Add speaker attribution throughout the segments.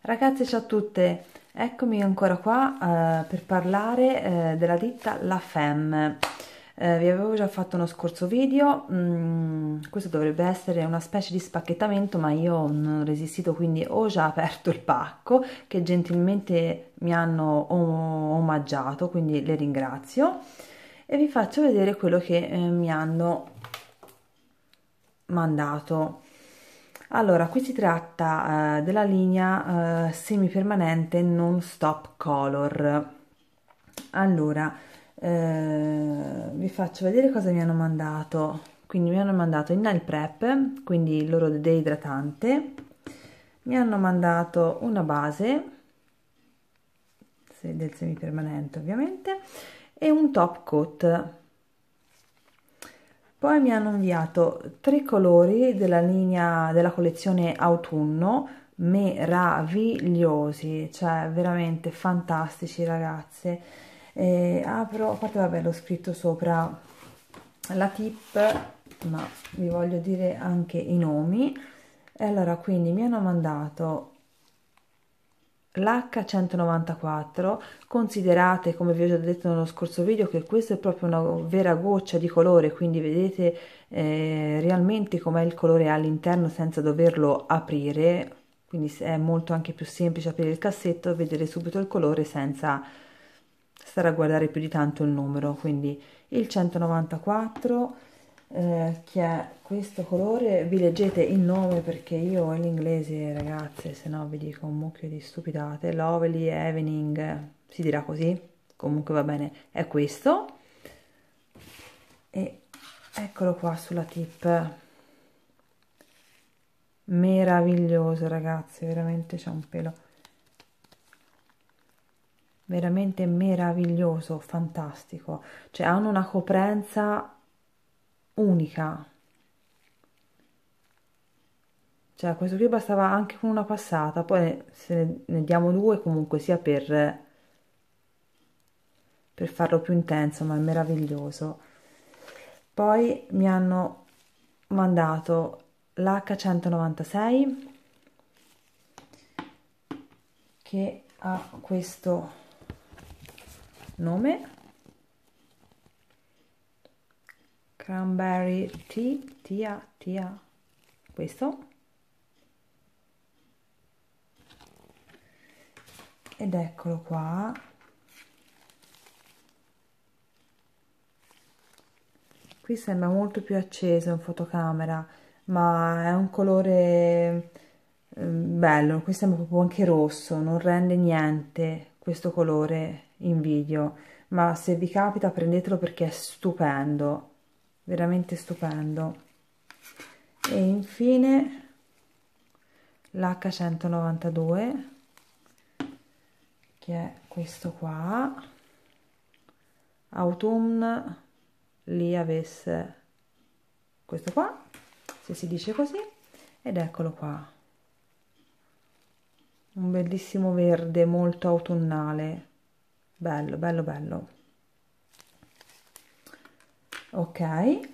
Speaker 1: Ragazzi, ciao a tutte, eccomi ancora qua eh, per parlare eh, della ditta La Femme. Eh, vi avevo già fatto uno scorso video, mm, questo dovrebbe essere una specie di spacchettamento ma io non ho resistito quindi ho già aperto il pacco che gentilmente mi hanno om omaggiato quindi le ringrazio e vi faccio vedere quello che eh, mi hanno mandato. Allora, qui si tratta eh, della linea eh, semipermanente non stop color. Allora, eh, vi faccio vedere cosa mi hanno mandato. Quindi mi hanno mandato il Nail Prep, quindi il loro deidratante. Mi hanno mandato una base del semipermanente ovviamente e un top coat poi mi hanno inviato tre colori della linea della collezione autunno meravigliosi, cioè veramente fantastici ragazze. Eh, ah, apro, a parte vabbè l'ho scritto sopra la tip, ma vi voglio dire anche i nomi. E allora quindi mi hanno mandato L'H194 considerate come vi ho già detto nello scorso video che questo è proprio una vera goccia di colore quindi vedete eh, realmente com'è il colore all'interno senza doverlo aprire quindi è molto anche più semplice aprire il cassetto e vedere subito il colore senza stare a guardare più di tanto il numero quindi il 194 eh, che è questo colore, vi leggete il nome perché io in inglese ragazze se no vi dico un mucchio di stupidate, Lovely Evening, si dirà così, comunque va bene, è questo e eccolo qua sulla tip, meraviglioso ragazzi, veramente c'è un pelo veramente meraviglioso, fantastico, cioè hanno una coprenza unica cioè questo qui bastava anche con una passata poi se ne, diamo due comunque sia per per farlo più intenso ma è meraviglioso poi mi hanno mandato l'H196 che ha questo nome cranberry tea, tia, tia, questo. Ed eccolo qua. Qui sembra molto più acceso in fotocamera, ma è un colore ehm, bello, qui sembra proprio anche rosso, non rende niente questo colore in video, ma se vi capita prendetelo perché è stupendo veramente stupendo e infine l'H192 che è questo qua autumn lì avesse questo qua se si dice così ed eccolo qua un bellissimo verde molto autunnale bello bello bello ok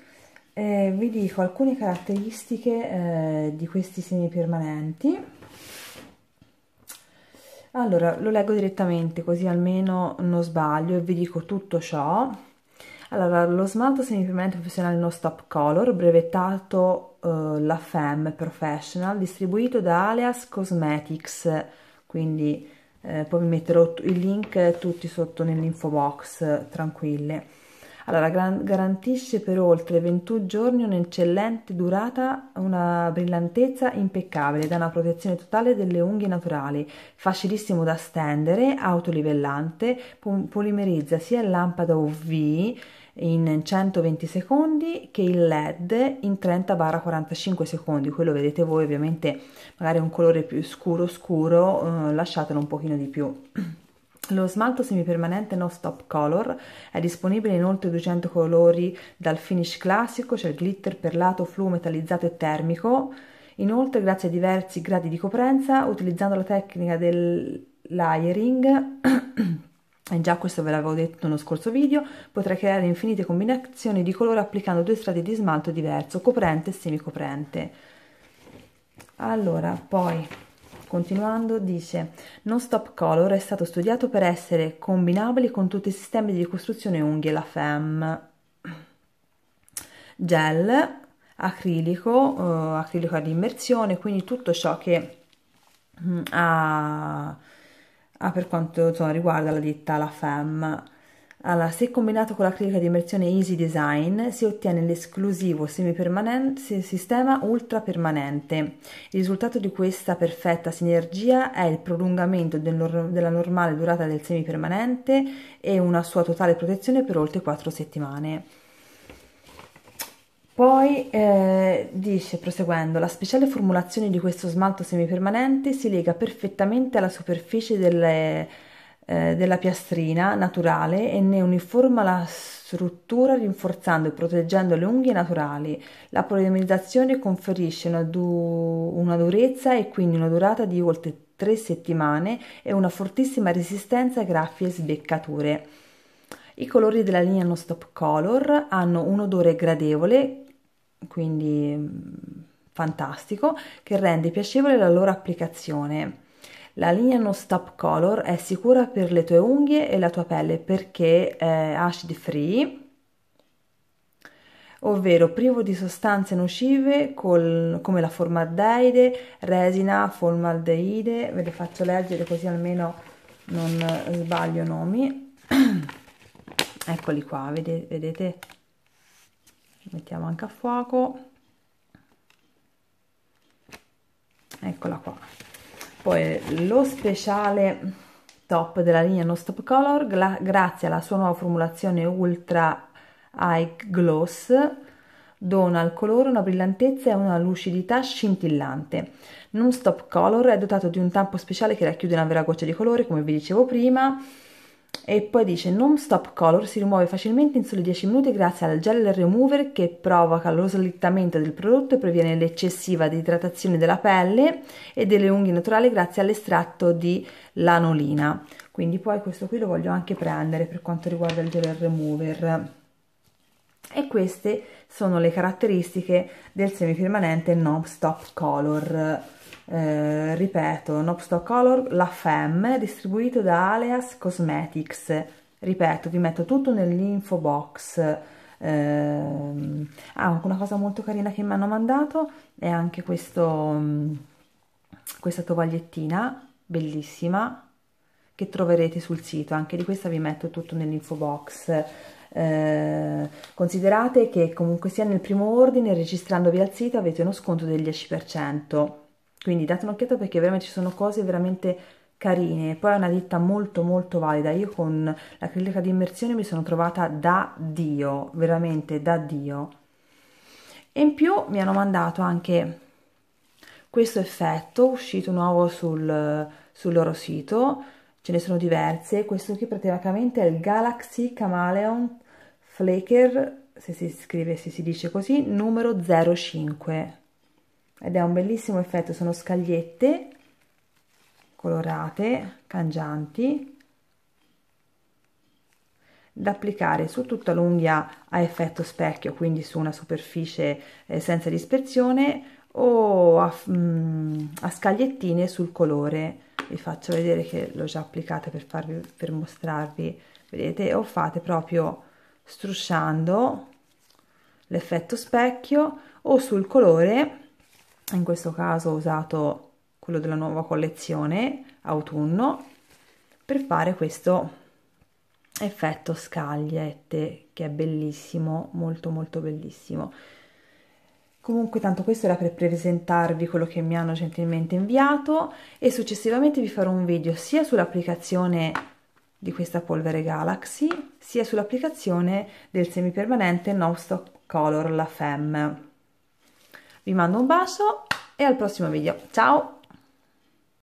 Speaker 1: eh, vi dico alcune caratteristiche eh, di questi semi permanenti allora lo leggo direttamente così almeno non sbaglio e vi dico tutto ciò allora lo smalto semi permanente professionale no stop color brevettato eh, la femme professional distribuito da alias cosmetics quindi eh, poi vi metterò il link tutti sotto nell'info box tranquille allora, garantisce per oltre 21 giorni un'eccellente durata, una brillantezza impeccabile, da una protezione totale delle unghie naturali, facilissimo da stendere, autolivellante, polimerizza sia il lampada UV in 120 secondi che il led in 30-45 secondi quello vedete voi ovviamente magari un colore più scuro scuro eh, lasciatelo un pochino di più Lo smalto semipermanente No Stop Color è disponibile in oltre 200 colori dal finish classico, c'è cioè il glitter perlato, fluo, metallizzato e termico. Inoltre, grazie a diversi gradi di coprenza, utilizzando la tecnica del layering, e già questo ve l'avevo detto nello scorso video, potrai creare infinite combinazioni di colore applicando due strati di smalto diverso, coprente e semicoprente. Allora, poi Continuando dice Non Stop Color è stato studiato per essere combinabile con tutti i sistemi di ricostruzione unghie, la FEM, gel, acrilico, uh, acrilico ad immersione, quindi tutto ciò che mm, ha, ha per quanto insomma, riguarda la ditta la FEM allora, se combinato con la l'acrillica di immersione Easy Design si ottiene l'esclusivo sistema ultra permanente. Il risultato di questa perfetta sinergia è il prolungamento del nor della normale durata del semi permanente e una sua totale protezione per oltre 4 settimane. Poi eh, dice, proseguendo, la speciale formulazione di questo smalto semipermanente si lega perfettamente alla superficie delle eh, della piastrina naturale e ne uniforma la struttura rinforzando e proteggendo le unghie naturali. La polimerizzazione conferisce una, du- una durezza e quindi una durata di oltre 3 settimane e una fortissima resistenza a graffi e sbeccature. I colori della linea No Stop Color hanno un odore gradevole, quindi mm, fantastico, che rende piacevole la loro applicazione. La linea No Stop Color è sicura per le tue unghie e la tua pelle perché è eh, acid free, ovvero privo di sostanze nocive col, come la formaldeide, resina, formaldeide, ve le faccio leggere così almeno non sbaglio nomi. Eccoli qua, vedete? vedete? Mettiamo anche a fuoco. Eccola qua. Poi lo speciale top della linea No Stop Color, gra grazie alla sua nuova formulazione Ultra Eye Gloss, dona al colore una brillantezza e una lucidità scintillante. Non Stop Color è dotato di un tampo speciale che racchiude una vera goccia di colore, come vi dicevo prima, e poi dice Non Stop Color si rimuove facilmente in soli 10 minuti grazie al gel remover che provoca lo slittamento del prodotto e previene l'eccessiva idratazione della pelle e delle unghie naturali grazie all'estratto di lanolina. Quindi poi questo qui lo voglio anche prendere per quanto riguarda il gel remover. E queste sono le caratteristiche del semipermanente Non Stop Color eh, ripeto, Nopstock Color, La Femme, distribuito da Alias Cosmetics. Ripeto, vi metto tutto nell'info box. Eh, ah, una cosa molto carina che mi hanno mandato è anche questo, mm, questa tovagliettina, bellissima, che troverete sul sito. Anche di questa vi metto tutto nell'info box. Eh, considerate che comunque sia nel primo ordine, registrandovi al sito, avete uno sconto del 10% quindi date un'occhiata perché veramente ci sono cose veramente carine poi è una ditta molto molto valida io con l'acrilica di immersione mi sono trovata da dio veramente da dio e in più mi hanno mandato anche questo effetto uscito nuovo sul, sul loro sito ce ne sono diverse questo qui praticamente è il Galaxy Chameleon Flaker se si scrive se si dice così numero 05 ed è un bellissimo effetto, sono scagliette colorate, cangianti, da applicare su tutta l'unghia a effetto specchio, quindi su una superficie eh, senza dispersione o a, mm, a scagliettine sul colore. Vi faccio vedere che l'ho già applicata per, farvi, per mostrarvi, vedete, o fate proprio strusciando l'effetto specchio o sul colore in questo caso ho usato quello della nuova collezione autunno per fare questo effetto scagliette che è bellissimo molto molto bellissimo comunque tanto questo era per presentarvi quello che mi hanno gentilmente inviato e successivamente vi farò un video sia sull'applicazione di questa polvere Galaxy sia sull'applicazione del semipermanente No Stock Color La Femme vi mando un bacio e al prossimo video ciao